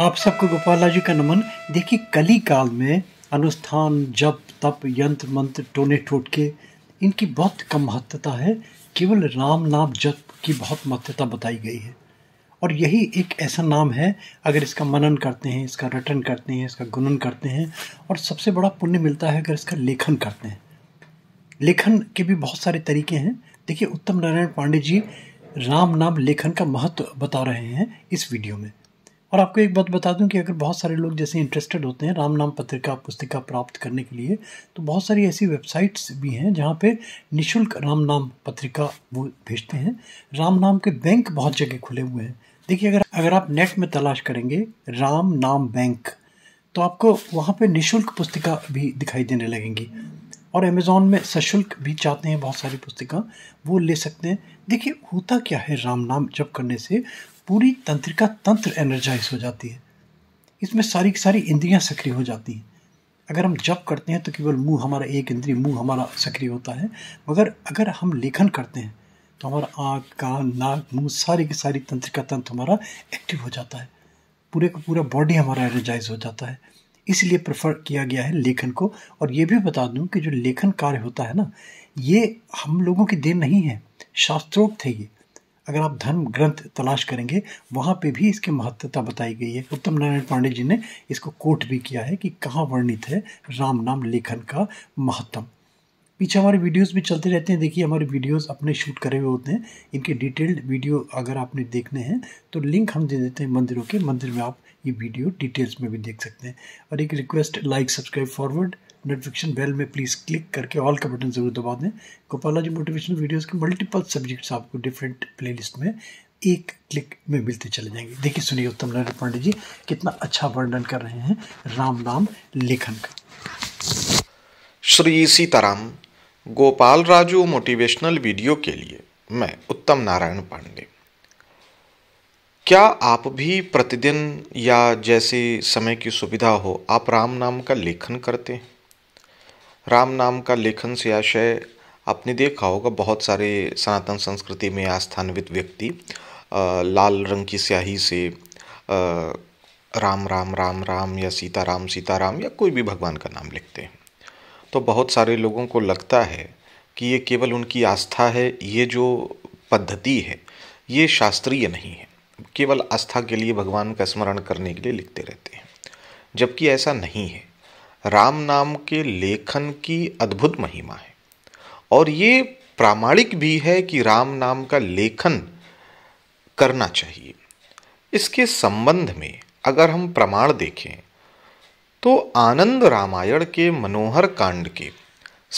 आप सबको गोपाला जी का नमन देखिए कली काल में अनुष्ठान जप तप यंत्र मंत्र टोने टोटके इनकी बहुत कम महत्वता है केवल राम नाम जप की बहुत महत्वता बताई गई है और यही एक ऐसा नाम है अगर इसका मनन करते हैं इसका रटन करते हैं इसका गुणन करते हैं और सबसे बड़ा पुण्य मिलता है अगर इसका लेखन करते हैं लेखन के भी बहुत सारे तरीके हैं देखिए उत्तम नारायण पांडे जी राम नाम लेखन का महत्व बता रहे हैं इस वीडियो में और आपको एक बात बता दूं कि अगर बहुत सारे लोग जैसे इंटरेस्टेड होते हैं राम नाम पत्रिका पुस्तिका प्राप्त करने के लिए तो बहुत सारी ऐसी वेबसाइट्स भी हैं जहाँ पे निशुल्क राम नाम पत्रिका वो भेजते हैं राम नाम के बैंक बहुत जगह खुले हुए हैं देखिए अगर अगर आप नेट में तलाश करेंगे राम नाम बैंक तो आपको वहाँ पर निःशुल्क पुस्तिका भी दिखाई देने लगेंगी और अमेज़ोन में सशुल्क भी चाहते हैं बहुत सारी पुस्तिका वो ले सकते हैं देखिए होता क्या है राम नाम जप करने से पूरी तंत्रिका तंत्र एनर्जाइज हो जाती है इसमें सारी की सारी इंद्रियां सक्रिय हो जाती हैं अगर हम जप करते हैं तो केवल मुंह हमारा एक इंद्रिय मुंह हमारा सक्रिय होता है मगर अगर हम लेखन करते हैं तो हमारा आँख कान नाक मुंह सारी की सारी तंत्रिका तंत्र हमारा एक्टिव हो जाता है पूरे का पूरा बॉडी हमारा एनर्जाइज हो जाता है इसलिए प्रेफर किया गया है लेखन को और ये भी बता दूँ कि जो लेखन कार्य होता है ना ये हम लोगों की देन नहीं है शास्त्रोक्त है ये अगर आप धर्म ग्रंथ तलाश करेंगे वहाँ पे भी इसकी महत्वता बताई गई है उत्तम नारायण पांडे जी ने इसको कोट भी किया है कि कहाँ वर्णित है राम नाम लेखन का महत्तम पीछे हमारे वीडियोस भी चलते रहते हैं देखिए हमारे वीडियोस अपने शूट करे हुए होते हैं इनके डिटेल्ड वीडियो अगर आपने देखने हैं तो लिंक हम दे देते हैं मंदिरों के मंदिर में आप ये वीडियो डिटेल्स में भी देख सकते हैं और एक request like subscribe forward notification bell में प्लीज़ क्लिक करके ऑल का बटन ज़रूर दबा दें जी मोटिवेशनल वीडियोज़ के मल्टीपल सब्जेक्ट्स आपको डिफरेंट प्ले में एक क्लिक में मिलते चले जाएंगे देखिए सुनिए उत्तम नारायण पांडे जी कितना अच्छा वर्णन कर रहे हैं राम नाम लेखन का श्री सीताराम गोपाल राजू मोटिवेशनल वीडियो के लिए मैं उत्तम नारायण पांडे क्या आप भी प्रतिदिन या जैसे समय की सुविधा हो आप राम नाम का लेखन करते हैं राम नाम का लेखन से आशय आपने देखा होगा बहुत सारे सनातन संस्कृति में आस्थान्वित व्यक्ति लाल रंग की स्याही से राम राम राम राम या सीता राम सीता राम या कोई भी भगवान का नाम लिखते हैं तो बहुत सारे लोगों को लगता है कि ये केवल उनकी आस्था है ये जो पद्धति है ये शास्त्रीय नहीं है केवल आस्था के लिए भगवान का स्मरण करने के लिए लिखते रहते हैं जबकि ऐसा नहीं है राम नाम के लेखन की अद्भुत महिमा है और ये प्रामाणिक भी है कि राम नाम का लेखन करना चाहिए इसके संबंध में अगर हम प्रमाण देखें तो आनंद रामायण के मनोहर कांड के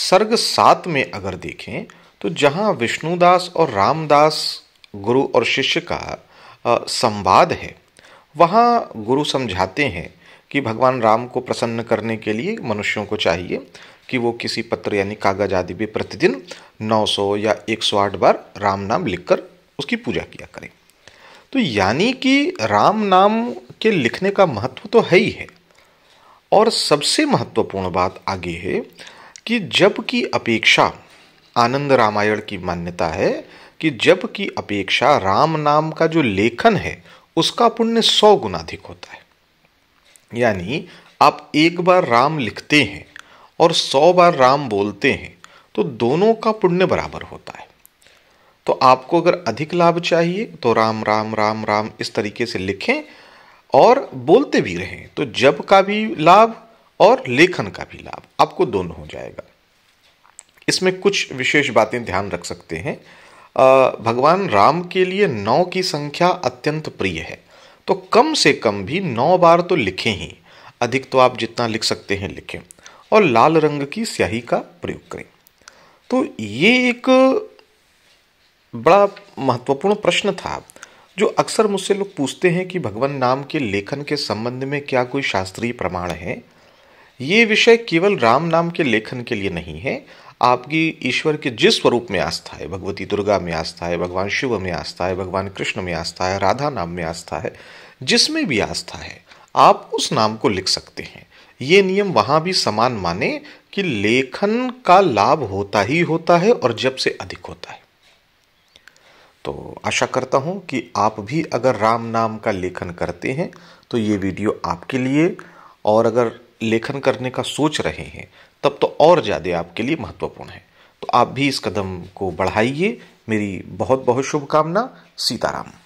सर्ग सात में अगर देखें तो जहाँ विष्णुदास और रामदास गुरु और शिष्य का संवाद है वहाँ गुरु समझाते हैं कि भगवान राम को प्रसन्न करने के लिए मनुष्यों को चाहिए कि वो किसी पत्र यानी कागज आदि पे प्रतिदिन 900 या 108 बार राम नाम लिखकर उसकी पूजा किया करें तो यानी कि राम नाम के लिखने का महत्व तो है ही है और सबसे महत्वपूर्ण बात आगे है कि जब की अपेक्षा आनंद रामायण की मान्यता है कि जब की अपेक्षा राम नाम का जो लेखन है उसका पुण्य सौ गुना अधिक होता है यानी आप एक बार राम लिखते हैं और सौ बार राम बोलते हैं तो दोनों का पुण्य बराबर होता है तो आपको अगर अधिक लाभ चाहिए तो राम राम राम राम इस तरीके से लिखें और बोलते भी रहें तो जब का भी लाभ और लेखन का भी लाभ आपको दोनों हो जाएगा इसमें कुछ विशेष बातें ध्यान रख सकते हैं भगवान राम के लिए नौ की संख्या अत्यंत प्रिय है तो कम से कम भी नौ बार तो लिखें ही अधिक तो आप जितना लिख सकते हैं लिखें और लाल रंग की स्याही का प्रयोग करें तो ये एक बड़ा महत्वपूर्ण प्रश्न था जो अक्सर मुझसे लोग पूछते हैं कि भगवान नाम के लेखन के संबंध में क्या कोई शास्त्रीय प्रमाण है ये विषय केवल राम नाम के लेखन के लिए नहीं है आपकी ईश्वर के जिस स्वरूप में आस्था है भगवती दुर्गा में आस्था है भगवान शिव में आस्था है भगवान कृष्ण में आस्था है राधा नाम में आस्था है जिसमें भी आस्था है आप उस नाम को लिख सकते हैं ये नियम वहाँ भी समान माने कि लेखन का लाभ होता ही होता है और जब से अधिक होता है तो आशा करता हूँ कि आप भी अगर राम नाम का लेखन करते हैं तो ये वीडियो आपके लिए और अगर लेखन करने का सोच रहे हैं तब तो और ज़्यादा आपके लिए महत्वपूर्ण है तो आप भी इस कदम को बढ़ाइए मेरी बहुत बहुत शुभकामना सीताराम